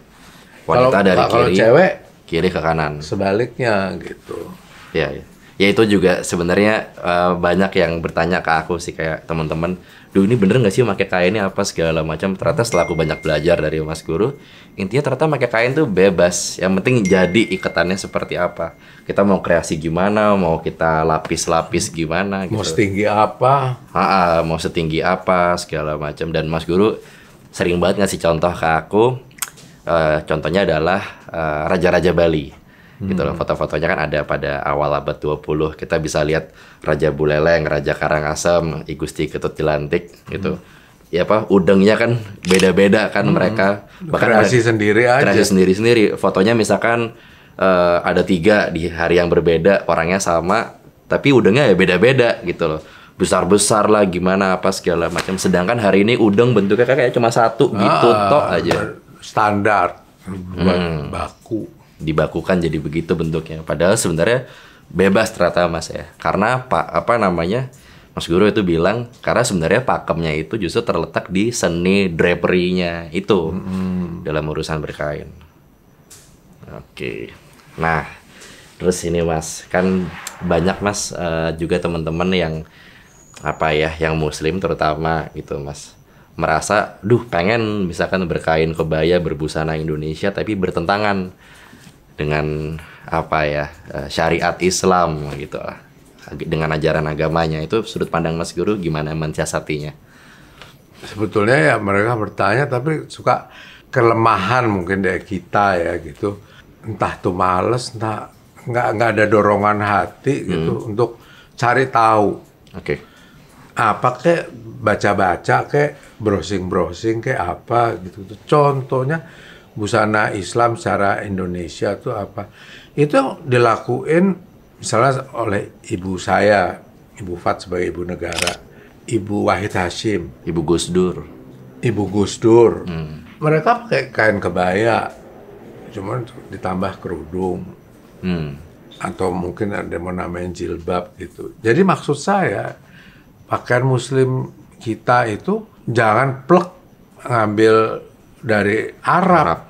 wanita kalau, dari kiri kalau cewek kiri ke kanan sebaliknya gitu ya ya, ya itu juga sebenarnya uh, banyak yang bertanya ke aku sih kayak teman-teman duh ini bener gak sih pakai kain ini apa segala macam ternyata setelah aku banyak belajar dari mas guru intinya ternyata pakai kain tuh bebas yang penting jadi ikatannya seperti apa kita mau kreasi gimana mau kita lapis-lapis gimana gitu. mau setinggi apa ha -ha, mau setinggi apa segala macam dan mas guru sering banget ngasih contoh ke aku uh, contohnya adalah uh, eh, Raja -Raja Bali hmm. gitu loh. Hmm. Foto-fotonya kan ada pada awal abad 20. Kita bisa lihat Raja Buleleng, Raja Karangasem, I Gusti Ketut cilantik gitu. Hmm. Ya apa udengnya kan beda-beda kan hmm. mereka bahkan kreasi ada, sendiri aja. Kreasi sendiri-sendiri. Fotonya misalkan uh, ada tiga di hari yang berbeda, orangnya sama, tapi udengnya ya beda-beda gitu loh besar-besar lah gimana apa segala macam. Sedangkan hari ini udeng bentuknya kayak cuma satu gitu ah, tok aja. Standar buat hmm. baku dibakukan jadi begitu bentuknya. Padahal sebenarnya bebas ternyata mas ya. Karena pak apa namanya Mas Guru itu bilang karena sebenarnya pakemnya itu justru terletak di seni draperinya itu hmm. dalam urusan berkain. Oke, nah terus ini Mas kan banyak Mas uh, juga teman-teman yang apa ya yang Muslim terutama gitu Mas merasa, duh pengen misalkan berkain kebaya berbusana Indonesia tapi bertentangan dengan apa ya eh, syariat Islam gitu lah dengan ajaran agamanya itu sudut pandang Mas Guru gimana mensiasatinya? Sebetulnya ya mereka bertanya tapi suka kelemahan mungkin dari kita ya gitu entah tuh males entah nggak nggak ada dorongan hati gitu hmm. untuk cari tahu. Oke. Okay. Apa kayak baca-baca kayak browsing-browsing kayak apa gitu. Contohnya busana Islam secara Indonesia itu apa itu dilakuin misalnya oleh ibu saya ibu Fat sebagai ibu negara ibu Wahid Hashim ibu Gus Dur ibu Gus Dur hmm. mereka pakai kain kebaya cuman ditambah kerudung hmm. atau mungkin ada mau namain jilbab gitu jadi maksud saya pakaian muslim kita itu jangan plek ngambil dari Arab. Arab.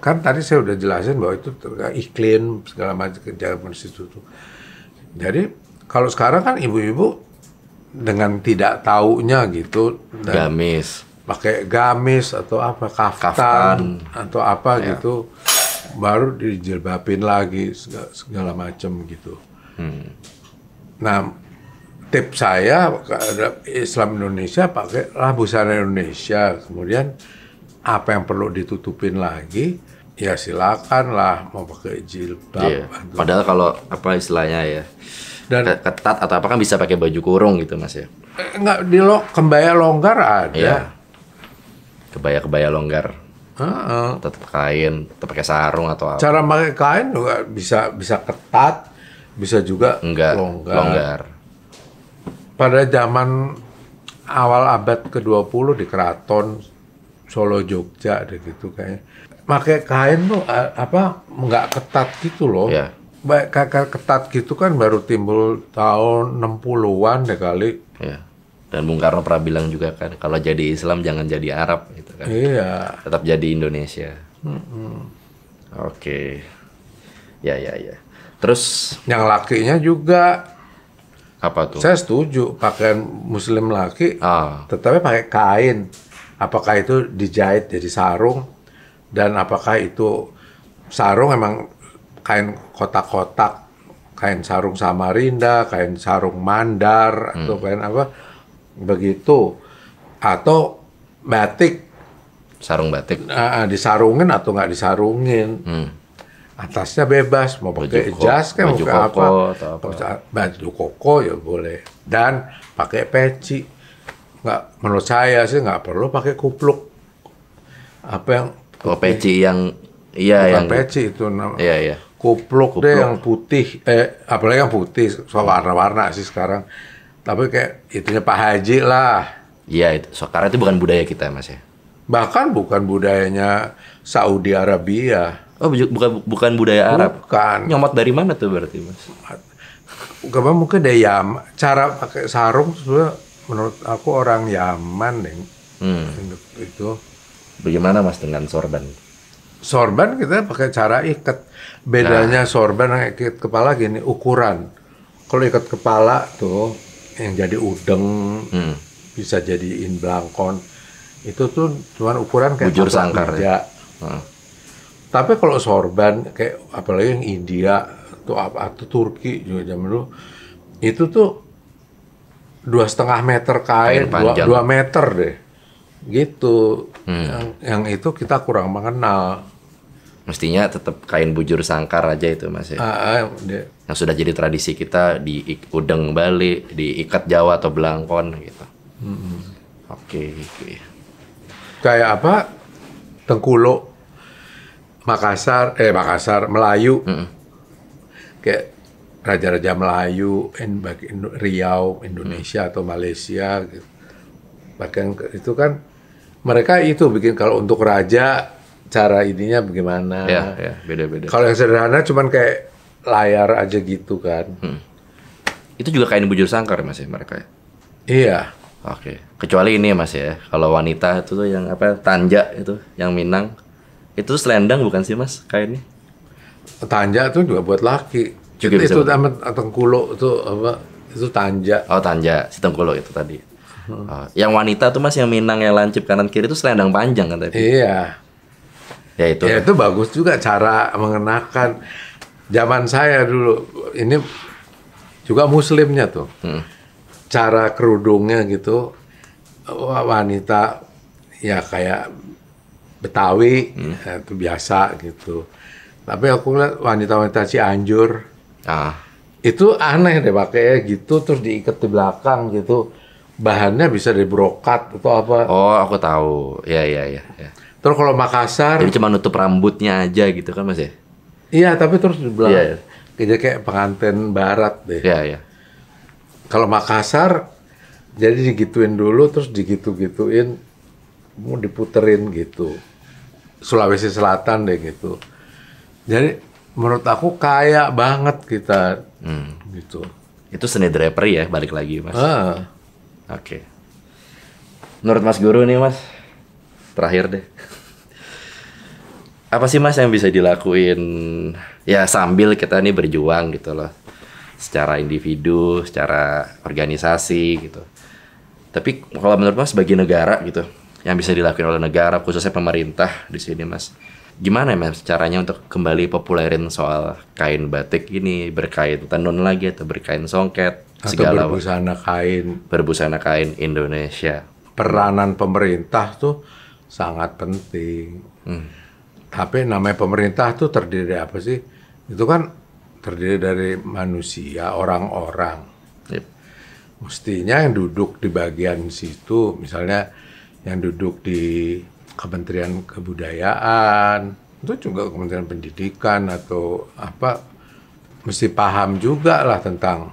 Kan tadi saya udah jelasin bahwa itu iklim segala macam kejagaan situ tuh. Jadi kalau sekarang kan ibu-ibu dengan tidak taunya gitu gamis pakai gamis atau apa kaftan, kaftan. atau apa ya. gitu baru dijilbabin lagi segala, segala macam gitu. Hmm. Nah, tips saya Islam Indonesia pakai busana Indonesia, kemudian apa yang perlu ditutupin lagi ya silakan lah mau pakai jilbab iya. padahal kalau apa istilahnya ya dan ketat atau apa kan bisa pakai baju kurung gitu mas ya eh, nggak di lo kebaya longgar ada iya. kebaya kebaya longgar Uh-uh. tetap kain, tetap pakai sarung atau apa. Cara pakai kain juga bisa bisa ketat, bisa juga Enggak, longgar. longgar. Pada zaman awal abad ke-20 di keraton Solo Jogja deh gitu kayaknya. Pakai kain tuh apa nggak ketat gitu loh. Yeah. Baik kakak ketat gitu kan baru timbul tahun 60-an deh kali. Yeah. Dan Bung Karno pernah bilang juga kan kalau jadi Islam jangan jadi Arab gitu kan. Iya. Yeah. Tetap jadi Indonesia. Mm -hmm. Oke. Okay. Ya ya ya. Terus yang lakinya juga apa tuh? Saya setuju pakaian muslim laki, ah. tetapi pakai kain apakah itu dijahit jadi sarung dan apakah itu sarung emang kain kotak-kotak kain sarung Samarinda, kain sarung Mandar hmm. atau kain apa begitu atau batik sarung batik uh, disarungin atau nggak disarungin hmm. atasnya bebas mau pakai jas kan mau pakai apa, apa baju koko ya boleh dan pakai peci nggak menurut saya sih nggak perlu pakai kupluk apa yang oh, peci yang iya yang peci itu namanya iya, iya. kupluk, kupluk deh yang putih eh apalagi yang putih so warna-warna sih sekarang tapi kayak itunya Pak Haji lah iya itu so, karena itu bukan budaya kita mas ya bahkan bukan budayanya Saudi Arabia oh bukan bukan budaya Arab kan nyomot dari mana tuh berarti mas Gak mungkin daya cara pakai sarung sebenarnya menurut aku orang Yaman yang hmm. itu bagaimana mas dengan sorban sorban kita pakai cara ikat bedanya nah. sorban ikat kepala gini ukuran kalau ikat kepala tuh yang jadi udeng hmm. bisa in belangkon itu tuh cuman ukuran kayak bujur sangkar ya. Hmm. tapi kalau sorban kayak apalagi yang India atau atau Turki juga zaman dulu itu tuh dua setengah meter kain, dua, dua meter deh, gitu. Hmm. Yang, yang itu kita kurang mengenal. Mestinya tetap kain bujur sangkar aja itu masih ya. Uh, uh, yang sudah jadi tradisi kita di udeng Bali, di ikat Jawa atau belangkon gitu. Hmm. Oke. okay. Gitu ya. Kayak apa? Tengkulo, Makassar, eh Makassar, Melayu. Hmm. Kayak raja-raja Melayu, Riau, Indonesia hmm. atau Malaysia, gitu. bahkan itu kan mereka itu bikin kalau untuk raja cara ininya bagaimana? Ya, ya beda-beda. Kalau yang sederhana cuman kayak layar aja gitu kan. Hmm. Itu juga kain bujur sangkar mas ya, mereka ya? Iya. Oke. Kecuali ini ya mas ya, kalau wanita itu tuh yang apa tanja itu, yang minang. Itu selendang bukan sih mas kainnya? Tanja itu juga buat laki juga itu, bisa itu sama tengkuluk itu apa itu tanja oh tanja si tengkuluk itu tadi hmm. oh, yang wanita tuh mas yang minang yang lancip kanan kiri itu selendang panjang kan tadi iya ya itu ya itu bagus juga cara mengenakan zaman saya dulu ini juga muslimnya tuh hmm. cara kerudungnya gitu wanita ya kayak Betawi hmm. Ya, itu biasa gitu tapi aku lihat wanita-wanita Cianjur Ah. Itu aneh deh pakai gitu terus diikat di belakang gitu. Bahannya bisa dari brokat atau apa. Oh, aku tahu. Ya, ya, ya, ya. Terus kalau Makassar Jadi cuma nutup rambutnya aja gitu kan Mas ya? Iya, tapi terus di belakang. Iya, iya. Jadi kayak pengantin barat deh. Iya, iya. Kalau Makassar jadi digituin dulu terus digitu-gituin mau diputerin gitu. Sulawesi Selatan deh gitu. Jadi menurut aku kaya banget kita hmm. gitu itu seni draper ya balik lagi mas ah. oke okay. menurut mas guru nih mas terakhir deh apa sih mas yang bisa dilakuin ya sambil kita nih berjuang gitu loh secara individu secara organisasi gitu tapi kalau menurut mas bagi negara gitu yang bisa dilakuin oleh negara khususnya pemerintah di sini mas gimana mas caranya untuk kembali populerin soal kain batik ini berkain tenun lagi atau berkain songket atau segala berbusana kain berbusana kain Indonesia peranan pemerintah tuh sangat penting hmm. tapi namanya pemerintah tuh terdiri dari apa sih itu kan terdiri dari manusia orang-orang yep. mestinya yang duduk di bagian situ misalnya yang duduk di Kementerian Kebudayaan, itu juga Kementerian Pendidikan atau apa mesti paham juga lah tentang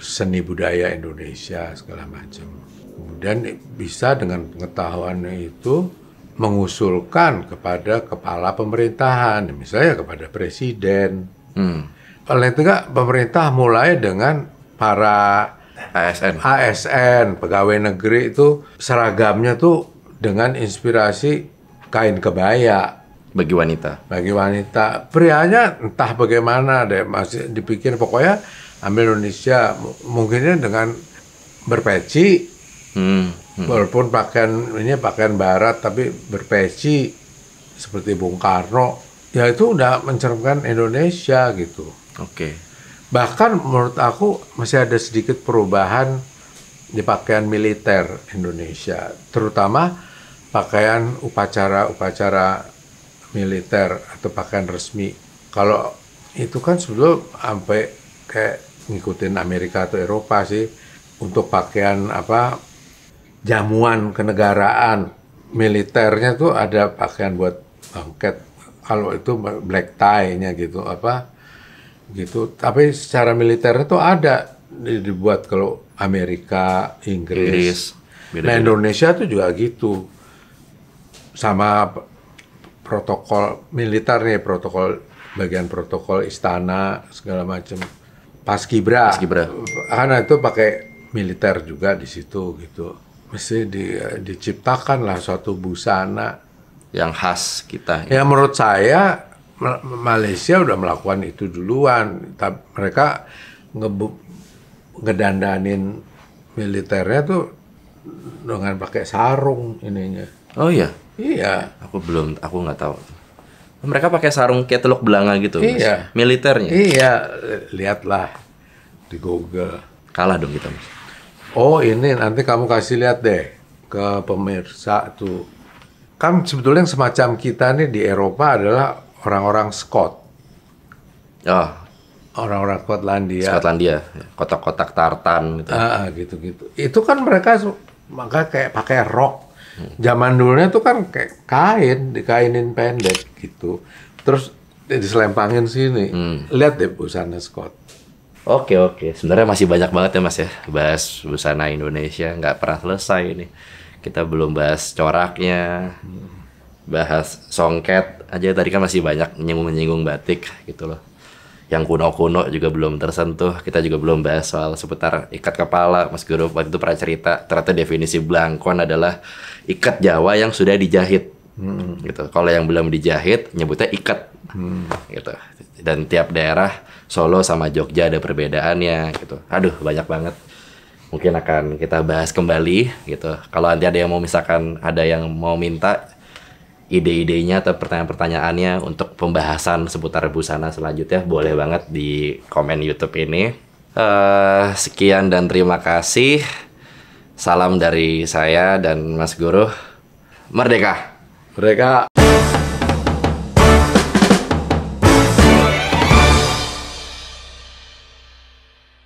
seni budaya Indonesia segala macam. Kemudian bisa dengan pengetahuan itu mengusulkan kepada kepala pemerintahan, misalnya kepada presiden. Hmm. Oleh itu pemerintah mulai dengan para ASN. ASN, pegawai negeri itu seragamnya tuh dengan inspirasi kain kebaya bagi wanita. Bagi wanita, prianya entah bagaimana deh masih dipikir pokoknya ambil Indonesia mungkinnya dengan berpeci. Hmm, hmm. Walaupun pakaian ini pakaian barat tapi berpeci seperti Bung Karno, ya itu udah mencerminkan Indonesia gitu. Oke. Okay. Bahkan menurut aku masih ada sedikit perubahan di pakaian militer Indonesia, terutama pakaian upacara-upacara militer atau pakaian resmi. Kalau itu kan sebelum sampai kayak ngikutin Amerika atau Eropa sih untuk pakaian apa jamuan kenegaraan militernya tuh ada pakaian buat bangket kalau itu black tie-nya gitu apa gitu tapi secara militer itu ada dibuat kalau Amerika Inggris, Inggris. nah Indonesia tuh juga gitu sama protokol militer nih, protokol bagian protokol istana segala macam. Pas Kibra, Pas Kibra. karena itu pakai militer juga di situ gitu. Mesti di, lah suatu busana yang khas kita. Ya, ya menurut saya Malaysia udah melakukan itu duluan. tapi Mereka ngebuk ngedandanin militernya tuh dengan pakai sarung ininya. Oh iya. Iya. Aku belum, aku nggak tahu. Mereka pakai sarung kayak teluk belanga gitu. Iya. Mas. Militernya. Iya, lihatlah di Google. Kalah dong kita. Mas. Oh ini nanti kamu kasih lihat deh ke pemirsa tuh. Kan sebetulnya yang semacam kita nih di Eropa adalah orang-orang Scott. Oh. Orang-orang Skotlandia. Skotlandia, ya. kotak-kotak tartan gitu. Ah, ah, gitu-gitu. Itu kan mereka maka kayak pakai rok Zaman dulunya tuh kan kayak kain, dikainin pendek gitu. Terus diselempangin sini. Hmm. Lihat deh busana Scott. Oke oke, sebenarnya masih banyak banget ya mas ya bahas busana Indonesia nggak pernah selesai ini. Kita belum bahas coraknya, bahas songket aja tadi kan masih banyak menyinggung nyinggung batik gitu loh yang kuno-kuno juga belum tersentuh. Kita juga belum bahas soal seputar ikat kepala. Mas Guru waktu itu pernah cerita, ternyata definisi blangkon adalah ikat Jawa yang sudah dijahit. Hmm. gitu. Kalau yang belum dijahit, nyebutnya ikat. Hmm. gitu. Dan tiap daerah Solo sama Jogja ada perbedaannya gitu. Aduh, banyak banget mungkin akan kita bahas kembali gitu. Kalau nanti ada yang mau misalkan ada yang mau minta ide-idenya atau pertanyaan-pertanyaannya untuk pembahasan seputar busana selanjutnya boleh banget di komen YouTube ini. Uh, sekian dan terima kasih. Salam dari saya dan Mas Guru. Merdeka. Merdeka.